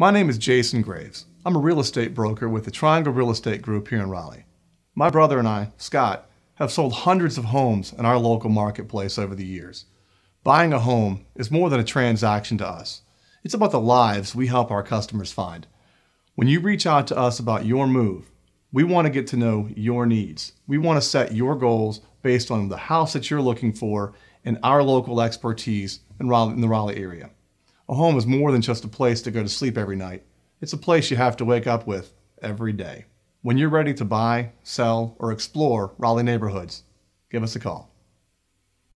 My name is Jason Graves. I'm a real estate broker with the Triangle Real Estate Group here in Raleigh. My brother and I, Scott, have sold hundreds of homes in our local marketplace over the years. Buying a home is more than a transaction to us. It's about the lives we help our customers find. When you reach out to us about your move, we want to get to know your needs. We want to set your goals based on the house that you're looking for and our local expertise in, Raleigh, in the Raleigh area. A home is more than just a place to go to sleep every night. It's a place you have to wake up with every day. When you're ready to buy, sell, or explore Raleigh neighborhoods, give us a call.